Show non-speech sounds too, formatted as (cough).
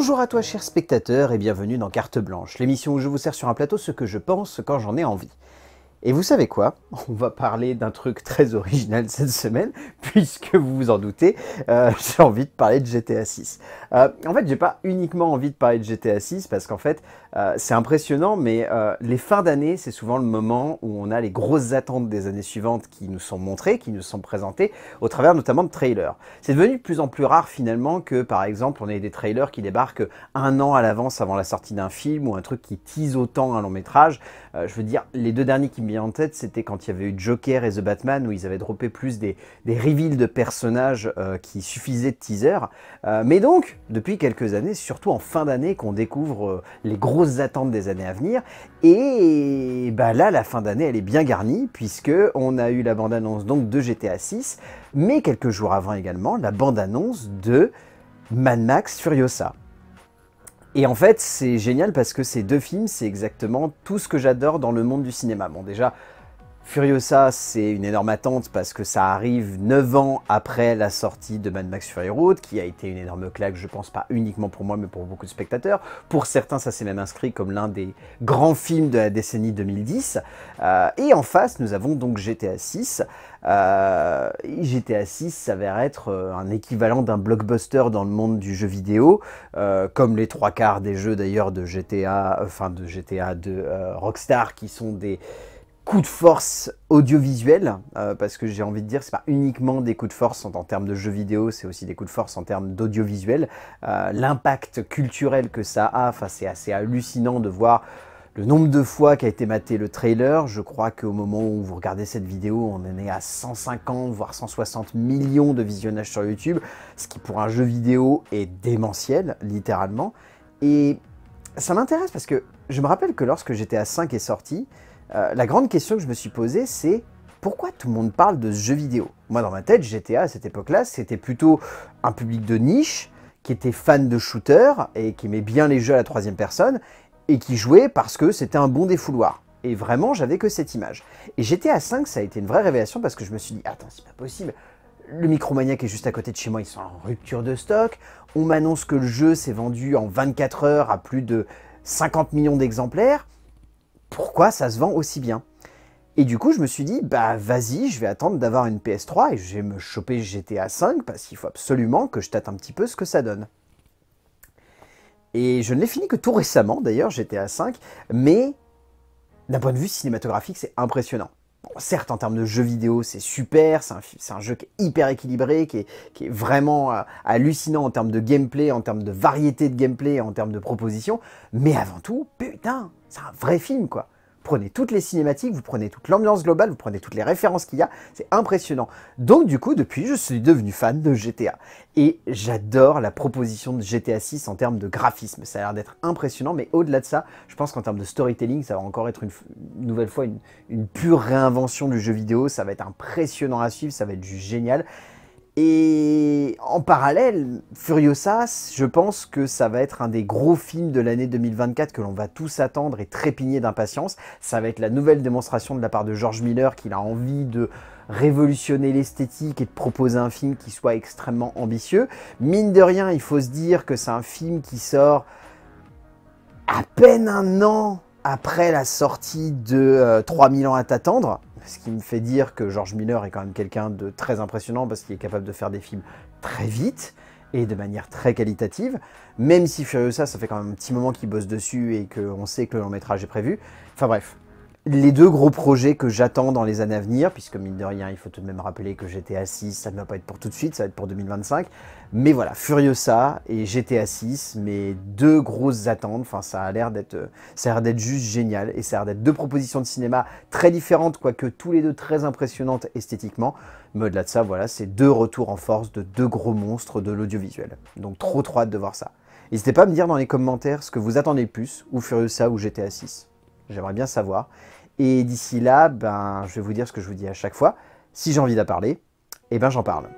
Bonjour à toi cher spectateur et bienvenue dans Carte Blanche, l'émission où je vous sers sur un plateau ce que je pense quand j'en ai envie. Et vous savez quoi On va parler d'un truc très original cette semaine, (laughs) puisque vous vous en doutez, euh, (laughs) j'ai envie de parler de GTA 6. Euh, en fait, j'ai pas uniquement envie de parler de GTA 6, parce qu'en fait, euh, c'est impressionnant, mais les fins d'année, c'est souvent le moment où on a les grosses attentes des années suivantes qui nous sont montrées, qui nous sont présentées, au travers notamment de trailers. C'est devenu de plus en plus rare finalement que, par exemple, on ait des trailers qui débarquent un an à l'avance avant la sortie d'un film, ou un truc qui tease autant un long métrage. je veux dire, les deux derniers qui me en tête, c'était quand il y avait eu Joker et The Batman, où ils avaient droppé plus des, des reveals de personnages euh, qui suffisaient de teaser. Euh, mais donc, depuis quelques années, surtout en fin d'année, qu'on découvre euh, les grosses attentes des années à venir. Et bah là, la fin d'année, elle est bien garnie, puisque on a eu la bande-annonce donc de GTA 6, mais quelques jours avant également, la bande-annonce de Mad Max Furiosa. Et en fait, c'est génial parce que ces deux films, c'est exactement tout ce que j'adore dans le monde du cinéma. Bon, déjà, Furiosa, c'est une énorme attente parce que ça arrive 9 ans après la sortie de Mad Max Fury Road, qui a été une énorme claque, je pense pas uniquement pour moi, mais pour beaucoup de spectateurs. Pour certains, ça s'est même inscrit comme l'un des grands films de la décennie 2010. Euh, et en face, nous avons donc GTA 6. GTA 6 s'avère être euh, un équivalent d'un blockbuster dans le monde du jeu vidéo, euh, comme les trois quarts des jeux d'ailleurs de GTA, enfin de GTA de Rockstar, qui sont des Coup de force audiovisuel euh, parce que j'ai envie de dire, c'est pas uniquement des coups de force en, termes de jeux vidéo, c'est aussi des coups de force en termes d'audiovisuel. Euh, l'impact culturel que ça a, c'est assez hallucinant de voir le nombre de fois qu'a été maté le trailer. Je crois qu'au moment où vous regardez cette vidéo, on en est à 150 voire 160 millions de visionnages sur YouTube, ce qui pour un jeu vidéo est démentiel, littéralement. Et ça m'intéresse parce que je me rappelle que lorsque j'étais à 5 et sorti, euh, la grande question que je me suis posée, c'est pourquoi tout le monde parle de ce jeu vidéo Moi, dans ma tête, GTA à cette époque-là, c'était plutôt un public de niche qui était fan de shooters et qui aimait bien les jeux à la troisième personne et qui jouait parce que c'était un bon défouloir. Et vraiment, j'avais que cette image. Et GTA 5, ça a été une vraie révélation parce que je me suis dit, attends, c'est pas possible. Le Micromaniac est juste à côté de chez moi, ils sont en rupture de stock. On m'annonce que le jeu s'est vendu en 24 heures à plus de 50 millions d'exemplaires pourquoi ça se vend aussi bien et du coup, je me suis dit, bah vas-y, je vais attendre d'avoir une PS3 et je vais me choper GTA V parce qu'il faut absolument que je tâte un petit peu ce que ça donne. Et je ne l'ai fini que tout récemment d'ailleurs, GTA V, mais d'un point de vue cinématographique, c'est impressionnant. Bon, certes, en termes de jeux vidéo, c'est super, c'est un, jeu qui est hyper équilibré, qui est, vraiment euh, hallucinant en termes de gameplay, en termes de variété de gameplay, en termes de propositions, mais avant tout, putain, c'est un vrai film, quoi prenez toutes les cinématiques, vous prenez toute l'ambiance globale, vous prenez toutes les références qu'il y a, c'est impressionnant. Donc du coup, depuis, je suis devenu fan de GTA. Et j'adore la proposition de GTA 6 en termes de graphisme, ça a l'air d'être impressionnant, mais au-delà de ça, je pense qu'en termes de storytelling, ça va encore être une, nouvelle fois une, une pure réinvention du jeu vidéo, ça va être impressionnant à suivre, ça va être du génial. Et en parallèle, Furiosas, je pense que ça va être un des gros films de l'année 2024 que l'on va tous attendre et trépigner d'impatience. Ça va être la nouvelle démonstration de la part de George Miller qu'il a envie de révolutionner l'esthétique et de proposer un film qui soit extrêmement ambitieux. Mine de rien, il faut se dire que c'est un film qui sort à peine un an après la sortie de 3000 euh, ans à t'attendre ce qui me fait dire que George Miller est quand même quelqu'un de très impressionnant parce qu'il est capable de faire des films très vite et de manière très qualitative, même si Furiosa, ça fait quand même un petit moment qu'il bosse dessus et qu'on sait que le long métrage est prévu. Enfin bref, les deux gros projets que j'attends dans les années à venir, puisque mine de rien, il faut tout de même rappeler que GTA 6, ça ne va pas être pour tout de suite, ça va être pour 2025. Mais voilà, Furiosa et GTA 6, mes deux grosses attentes. Enfin, ça a l'air d'être, d'être juste génial et ça a l'air d'être deux propositions de cinéma très différentes, quoique tous les deux très impressionnantes esthétiquement. Mais au-delà de ça, voilà, c'est deux retours en force de deux gros monstres de l'audiovisuel. Donc trop trop hâte de voir ça. N'hésitez pas à me dire dans les commentaires ce que vous attendez le plus, ou Furiosa ou GTA 6. J'aimerais bien savoir. Et d'ici là, ben, je vais vous dire ce que je vous dis à chaque fois. Si j'ai envie d'en parler, eh ben j'en parle.